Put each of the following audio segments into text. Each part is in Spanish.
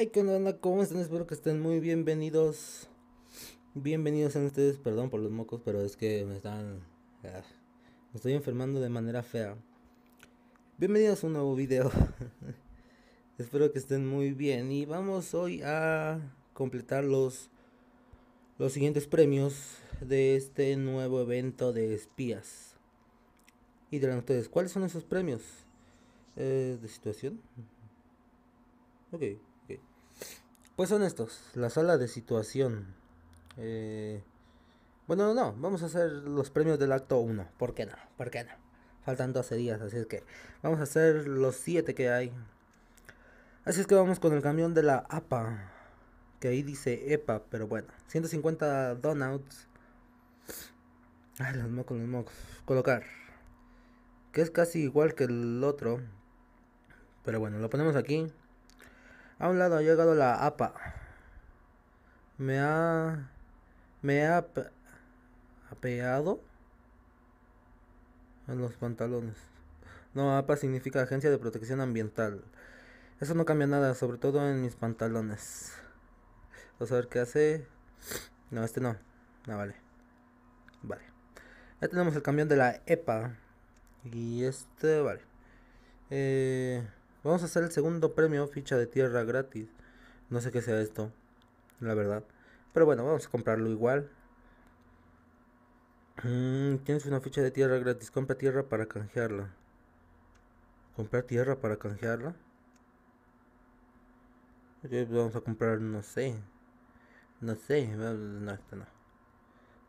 Hey, ¿qué onda? ¿Cómo están? Espero que estén muy bienvenidos. Bienvenidos a ustedes, perdón por los mocos, pero es que me están. Ah, me estoy enfermando de manera fea. Bienvenidos a un nuevo video. Espero que estén muy bien. Y vamos hoy a completar los, los siguientes premios de este nuevo evento de espías. Y dirán ustedes, ¿cuáles son esos premios? Eh, ¿De situación? Ok. Pues son estos, la sala de situación. Eh, bueno, no, vamos a hacer los premios del acto 1. ¿Por qué no? ¿Por qué no? Faltan 12 días, así es que vamos a hacer los 7 que hay. Así es que vamos con el camión de la APA. Que ahí dice EPA, pero bueno. 150 donuts. Ay, los mocos, los mocos. Colocar. Que es casi igual que el otro. Pero bueno, lo ponemos aquí. A un lado ha llegado la APA. Me ha... Me ha... Apeado. En los pantalones. No, APA significa Agencia de Protección Ambiental. Eso no cambia nada, sobre todo en mis pantalones. Vamos a ver qué hace. No, este no. No, vale. Vale. Ya tenemos el camión de la EPA. Y este, vale. Eh... Vamos a hacer el segundo premio, ficha de tierra gratis. No sé qué sea esto, la verdad. Pero bueno, vamos a comprarlo igual. Mm, Tienes una ficha de tierra gratis. Compra tierra para canjearla. Comprar tierra para canjearla. Pues vamos a comprar, no sé. No sé. No, no.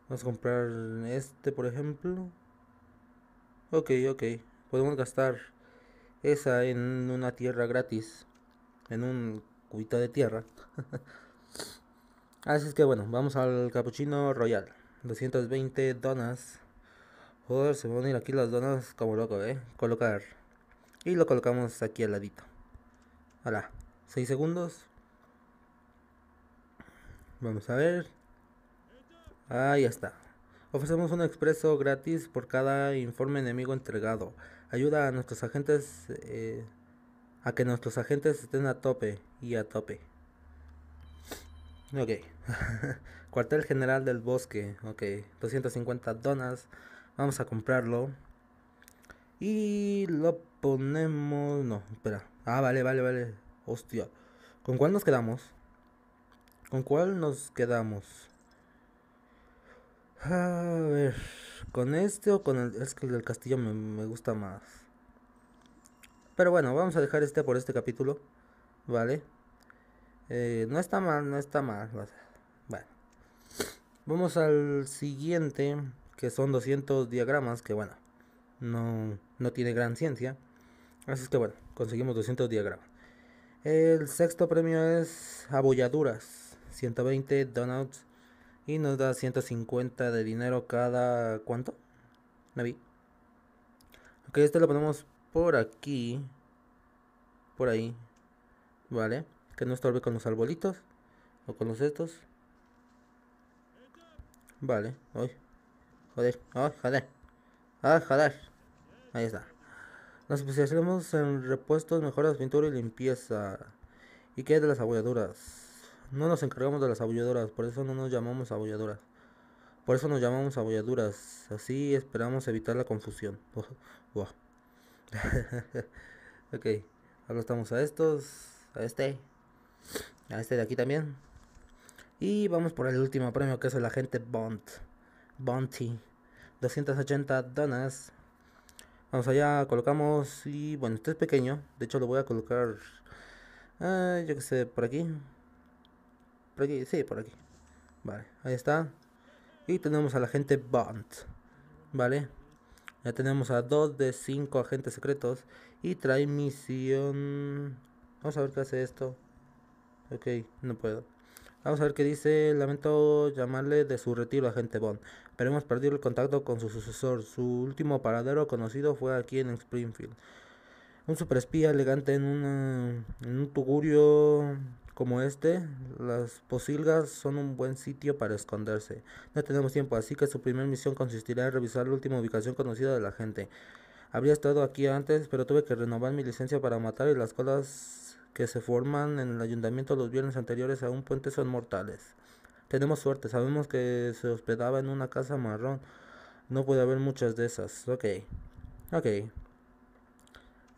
Vamos a comprar este, por ejemplo. Ok, ok. Podemos gastar esa en una tierra gratis, en un cubito de tierra. Así es que bueno, vamos al capuchino royal. 220 donas. Joder, se van a ir aquí las donas como loco, eh. Colocar. Y lo colocamos aquí al ladito. Hola, 6 segundos. Vamos a ver. Ahí está. Ofrecemos un expreso gratis por cada informe enemigo entregado ayuda a nuestros agentes eh, a que nuestros agentes estén a tope y a tope. Ok. Cuartel General del Bosque. Ok. 250 donas. Vamos a comprarlo. Y lo ponemos... No, espera. Ah, vale, vale, vale. Hostia. ¿Con cuál nos quedamos? ¿Con cuál nos quedamos? A ver. ¿Con este o con el.? Es que el del castillo me, gusta más. Pero bueno, vamos a dejar este por este capítulo. ¿Vale? Eh, no está mal, no está mal. Bueno. Vamos al siguiente, que son 200 diagramas, que bueno, no, no tiene gran ciencia. Así que bueno, conseguimos 200 diagramas. El sexto premio es abolladuras, 120 donuts y nos da 150 de dinero cada... ¿Cuánto? Naví. Ok, esto lo ponemos por aquí. Por ahí. Vale. Que no estorbe con los arbolitos. O con los estos. Vale. hoy Joder. Ay, joder. Ah, joder. Ahí está. Nos especializamos en repuestos, mejoras, pintura y limpieza. Y qué de las abolladuras. No nos encargamos de las abolladoras, por eso no nos llamamos abolladoras. Por eso nos llamamos abolladuras. Así esperamos evitar la confusión. Oh, ok, ahora estamos a estos, a este, a este de aquí también. Y vamos por el último premio que es el agente Bond. Bounty. 280 donas. Vamos allá, colocamos. Y bueno, este es pequeño. De hecho, lo voy a colocar. Ah, yo que sé, por aquí aquí, sí, por aquí. Vale, ahí está. Y tenemos a la gente Bond. Vale. Ya tenemos a dos de cinco agentes secretos. Y trae misión... Vamos a ver qué hace esto. Ok, no puedo. Vamos a ver qué dice. Lamento llamarle de su retiro agente Bond. Pero hemos perdido el contacto con su sucesor. Su último paradero conocido fue aquí en Springfield. Un super espía elegante en, un en un tugurio como este, las posilgas son un buen sitio para esconderse. No tenemos tiempo, así que su primera misión consistirá en revisar la última ubicación conocida de la gente. Habría estado aquí antes, pero tuve que renovar mi licencia para matar y las colas que se forman en el ayuntamiento los viernes anteriores a un puente son mortales. Tenemos suerte, sabemos que se hospedaba en una casa marrón. No puede haber muchas de esas. Ok. Ok.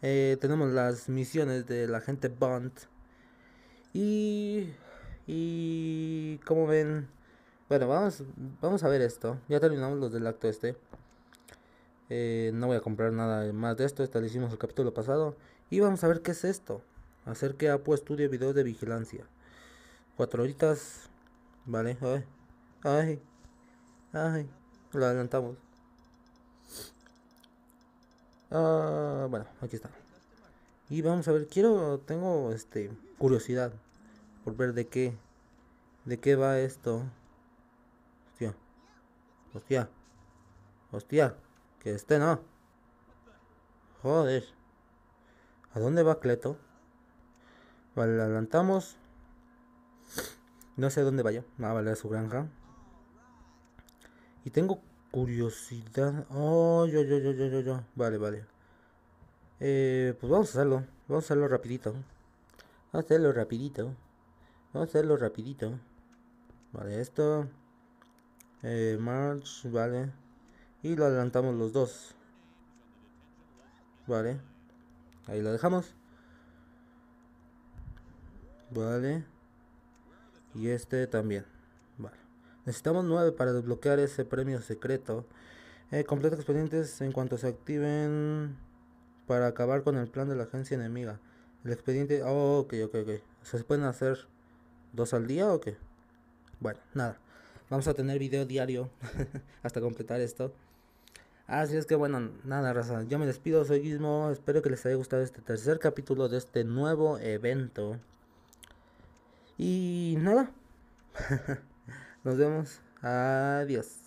Eh, tenemos las misiones de la gente Bond. Y, y como ven, bueno, vamos, vamos a ver esto. Ya terminamos los del acto este. Eh, no voy a comprar nada más de esto, Esta lo hicimos el capítulo pasado. Y vamos a ver qué es esto. Hacer que Apo estudie videos de vigilancia. Cuatro horitas. Vale, ver Ay. Ay. Lo adelantamos. Ah, bueno, aquí está. Y vamos a ver, quiero, tengo este curiosidad por ver de qué, de qué va esto. Hostia, hostia, hostia, que esté no. Joder, ¿a dónde va Cleto? Vale, adelantamos. No sé a dónde vaya. Ah, vale, a su granja. Y tengo curiosidad. Oh, yo, yo, yo, yo, yo, yo. Vale, vale. Eh, pues vamos a hacerlo. Vamos a hacerlo rapidito hacerlo rapidito. Vamos a hacerlo rapidito. Vale, esto. Eh, March, vale. Y lo adelantamos los dos. Vale. Ahí lo dejamos. Vale. Y este también. Vale. Necesitamos 9 para desbloquear ese premio secreto. Eh, expedientes en cuanto se activen para acabar con el plan de la agencia enemiga. El expediente. Oh, ok, ok, ok. ¿Se pueden hacer dos al día o qué? Bueno, nada. Vamos a tener video diario hasta completar esto. Así es que bueno, nada, razón Yo me despido, soy mismo, Espero que les haya gustado este tercer capítulo de este nuevo evento. Y nada. Nos vemos. Adiós.